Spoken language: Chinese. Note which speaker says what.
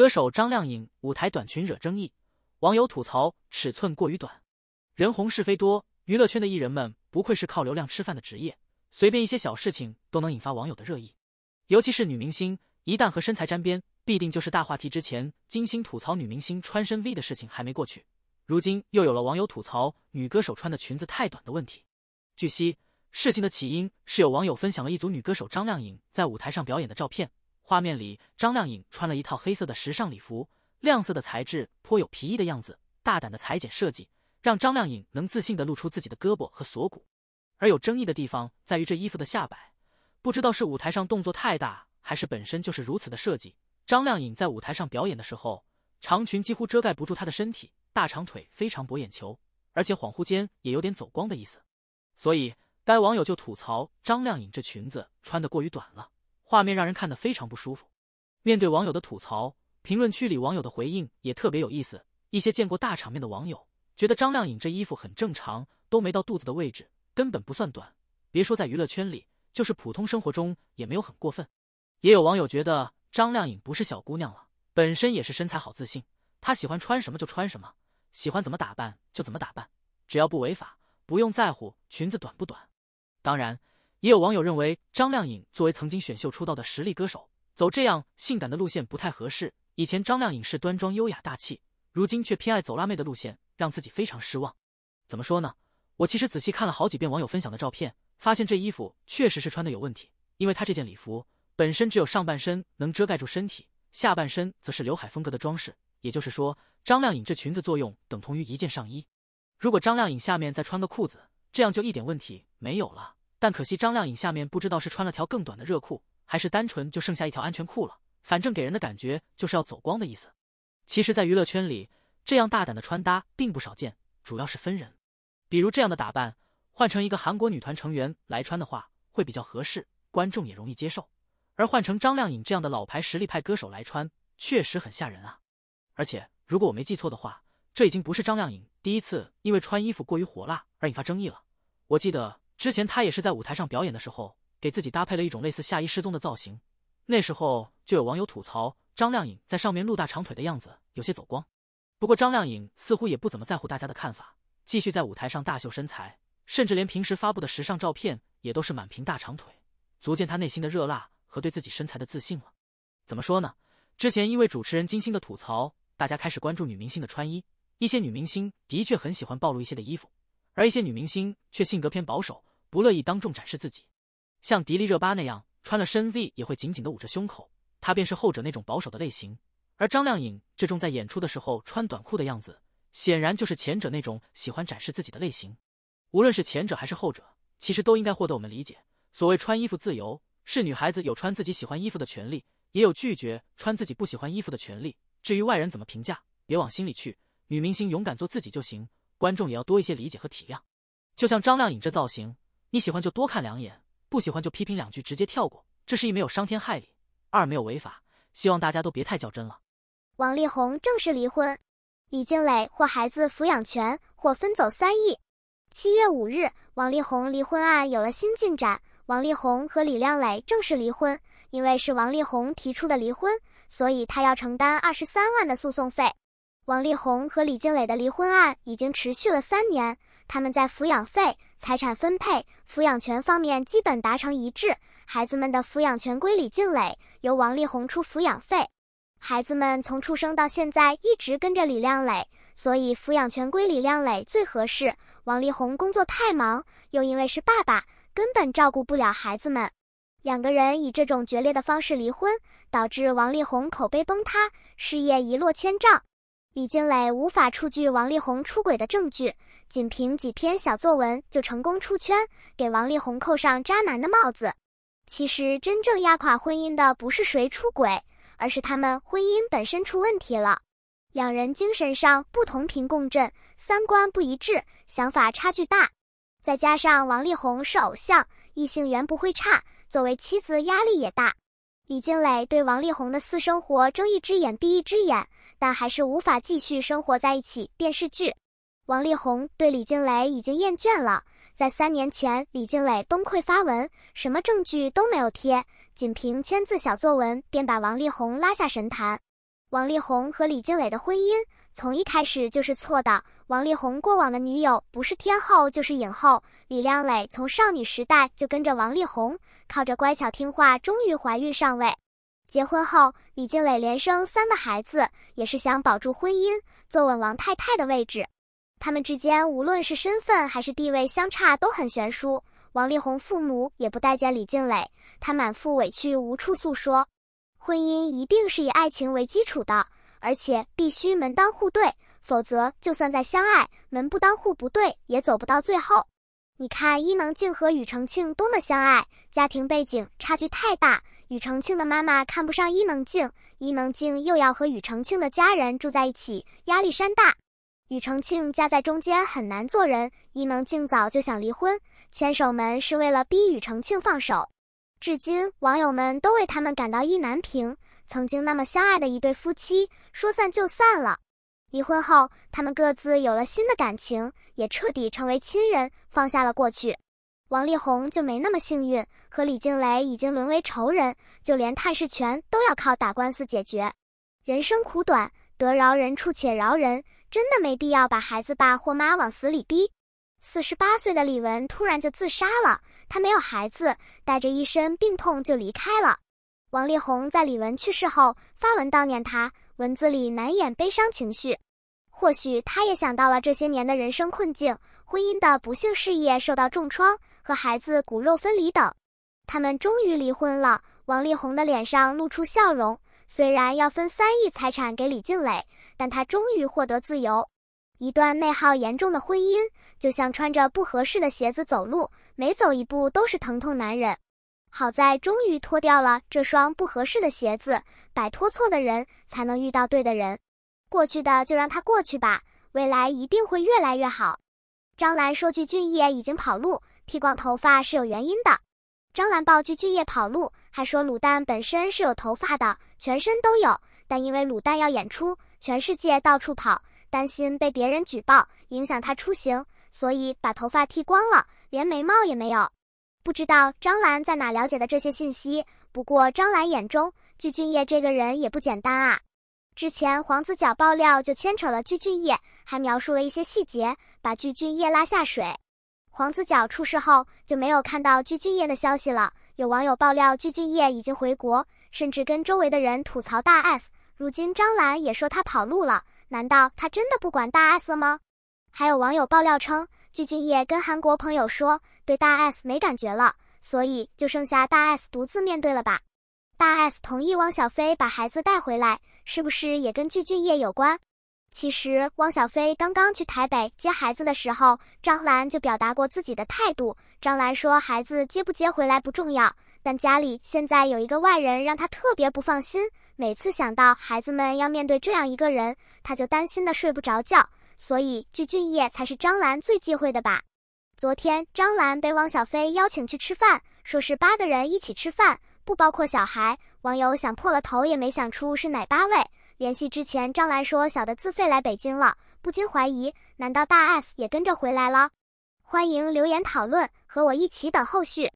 Speaker 1: 歌手张靓颖舞台短裙惹争议，网友吐槽尺寸过于短。人红是非多，娱乐圈的艺人们不愧是靠流量吃饭的职业，随便一些小事情都能引发网友的热议。尤其是女明星，一旦和身材沾边，必定就是大话题。之前精心吐槽女明星穿身 V 的事情还没过去，如今又有了网友吐槽女歌手穿的裙子太短的问题。据悉，事情的起因是有网友分享了一组女歌手张靓颖在舞台上表演的照片。画面里，张靓颖穿了一套黑色的时尚礼服，亮色的材质颇有皮衣的样子，大胆的裁剪设计让张靓颖能自信的露出自己的胳膊和锁骨。而有争议的地方在于这衣服的下摆，不知道是舞台上动作太大，还是本身就是如此的设计。张靓颖在舞台上表演的时候，长裙几乎遮盖不住她的身体，大长腿非常博眼球，而且恍惚间也有点走光的意思。所以，该网友就吐槽张靓颖这裙子穿得过于短了。画面让人看得非常不舒服。面对网友的吐槽，评论区里网友的回应也特别有意思。一些见过大场面的网友觉得张靓颖这衣服很正常，都没到肚子的位置，根本不算短。别说在娱乐圈里，就是普通生活中也没有很过分。也有网友觉得张靓颖不是小姑娘了，本身也是身材好、自信，她喜欢穿什么就穿什么，喜欢怎么打扮就怎么打扮，只要不违法，不用在乎裙子短不短。当然。也有网友认为，张靓颖作为曾经选秀出道的实力歌手，走这样性感的路线不太合适。以前张靓颖是端庄优雅大气，如今却偏爱走辣妹的路线，让自己非常失望。怎么说呢？我其实仔细看了好几遍网友分享的照片，发现这衣服确实是穿的有问题。因为她这件礼服本身只有上半身能遮盖住身体，下半身则是刘海风格的装饰。也就是说，张靓颖这裙子作用等同于一件上衣。如果张靓颖下面再穿个裤子，这样就一点问题没有了。但可惜，张靓颖下面不知道是穿了条更短的热裤，还是单纯就剩下一条安全裤了。反正给人的感觉就是要走光的意思。其实，在娱乐圈里，这样大胆的穿搭并不少见，主要是分人。比如这样的打扮，换成一个韩国女团成员来穿的话，会比较合适，观众也容易接受。而换成张靓颖这样的老牌实力派歌手来穿，确实很吓人啊！而且，如果我没记错的话，这已经不是张靓颖第一次因为穿衣服过于火辣而引发争议了。我记得。之前她也是在舞台上表演的时候，给自己搭配了一种类似夏衣失踪的造型。那时候就有网友吐槽张靓颖在上面露大长腿的样子有些走光。不过张靓颖似乎也不怎么在乎大家的看法，继续在舞台上大秀身材，甚至连平时发布的时尚照片也都是满屏大长腿，足见她内心的热辣和对自己身材的自信了。怎么说呢？之前因为主持人精心的吐槽，大家开始关注女明星的穿衣。一些女明星的确很喜欢暴露一些的衣服，而一些女明星却性格偏保守。不乐意当众展示自己，像迪丽热巴那样穿了深 V 也会紧紧的捂着胸口，她便是后者那种保守的类型；而张靓颖这种在演出的时候穿短裤的样子，显然就是前者那种喜欢展示自己的类型。无论是前者还是后者，其实都应该获得我们理解。所谓穿衣服自由，是女孩子有穿自己喜欢衣服的权利，也有拒绝穿自己不喜欢衣服的权利。至于外人怎么评价，别往心里去。女明星勇敢做自己就行，观众也要多一些理解和体谅。就像张靓颖这造型。你喜欢就多看两眼，不喜欢就批评两句，直接跳过。这是一没有伤天害理，二没有违法。希望大家都别太较真了。
Speaker 2: 王力宏正式离婚，李静蕾或孩子抚养权或分走三亿。七月五日，王力宏离婚案有了新进展，王力宏和李靓蕾正式离婚。因为是王力宏提出的离婚，所以他要承担二十三万的诉讼费。王力宏和李静蕾的离婚案已经持续了三年，他们在抚养费。财产分配、抚养权方面基本达成一致，孩子们的抚养权归李静蕾，由王力宏出抚养费。孩子们从出生到现在一直跟着李亮磊，所以抚养权归李亮磊最合适。王力宏工作太忙，又因为是爸爸，根本照顾不了孩子们。两个人以这种决裂的方式离婚，导致王力宏口碑崩塌，事业一落千丈。李静蕾无法出具王力宏出轨的证据，仅凭几篇小作文就成功出圈，给王力宏扣上渣男的帽子。其实，真正压垮婚姻的不是谁出轨，而是他们婚姻本身出问题了。两人精神上不同频共振，三观不一致，想法差距大。再加上王力宏是偶像，异性缘不会差，作为妻子压力也大。李静蕾对王力宏的私生活睁一只眼闭一只眼，但还是无法继续生活在一起。电视剧《王力宏对李静蕾已经厌倦了。在三年前，李静蕾崩溃发文，什么证据都没有贴，仅凭签字小作文便把王力宏拉下神坛。王力宏和李静蕾的婚姻从一开始就是错的。王力宏过往的女友不是天后就是影后，李靓蕾从少女时代就跟着王力宏，靠着乖巧听话，终于怀孕上位。结婚后，李静蕾连生三个孩子，也是想保住婚姻，坐稳王太太的位置。他们之间无论是身份还是地位相差都很悬殊，王力宏父母也不待见李静蕾，她满腹委屈无处诉说。婚姻一定是以爱情为基础的，而且必须门当户对。否则，就算再相爱，门不当户不对，也走不到最后。你看，伊能静和庾澄庆多么相爱，家庭背景差距太大，庾澄庆的妈妈看不上伊能静，伊能静又要和庾澄庆的家人住在一起，压力山大。庾澄庆夹在中间很难做人，伊能静早就想离婚，牵手门是为了逼庾澄庆放手。至今，网友们都为他们感到意难平，曾经那么相爱的一对夫妻，说散就散了。离婚后，他们各自有了新的感情，也彻底成为亲人，放下了过去。王力宏就没那么幸运，和李静蕾已经沦为仇人，就连探视权都要靠打官司解决。人生苦短，得饶人处且饶人，真的没必要把孩子爸或妈往死里逼。四十八岁的李玟突然就自杀了，她没有孩子，带着一身病痛就离开了。王力宏在李玟去世后发文悼念他。文字里难掩悲伤情绪，或许他也想到了这些年的人生困境、婚姻的不幸、事业受到重创、和孩子骨肉分离等。他们终于离婚了，王力宏的脸上露出笑容。虽然要分三亿财产给李静蕾，但他终于获得自由。一段内耗严重的婚姻，就像穿着不合适的鞋子走路，每走一步都是疼痛难忍。好在终于脱掉了这双不合适的鞋子，摆脱错的人才能遇到对的人。过去的就让它过去吧，未来一定会越来越好。张兰说：“句俊业已经跑路，剃光头发是有原因的。”张兰报句俊业跑路，还说卤蛋本身是有头发的，全身都有，但因为卤蛋要演出，全世界到处跑，担心被别人举报影响他出行，所以把头发剃光了，连眉毛也没有。不知道张兰在哪了解的这些信息，不过张兰眼中，具俊晔这个人也不简单啊。之前黄子佼爆料就牵扯了具俊晔，还描述了一些细节，把具俊晔拉下水。黄子佼出事后，就没有看到具俊晔的消息了。有网友爆料具俊晔已经回国，甚至跟周围的人吐槽大 S。如今张兰也说他跑路了，难道他真的不管大 S 了吗？还有网友爆料称。具俊晔跟韩国朋友说，对大 S 没感觉了，所以就剩下大 S 独自面对了吧。大 S 同意汪小菲把孩子带回来，是不是也跟具俊晔有关？其实汪小菲刚刚去台北接孩子的时候，张兰就表达过自己的态度。张兰说，孩子接不接回来不重要，但家里现在有一个外人让她特别不放心。每次想到孩子们要面对这样一个人，她就担心的睡不着觉。所以，具俊烨才是张兰最忌讳的吧？昨天，张兰被汪小菲邀请去吃饭，说是八个人一起吃饭，不包括小孩。网友想破了头也没想出是哪八位。联系之前，张兰说小的自费来北京了，不禁怀疑，难道大 S 也跟着回来
Speaker 1: 了？欢迎留言讨论，和我一起等后续。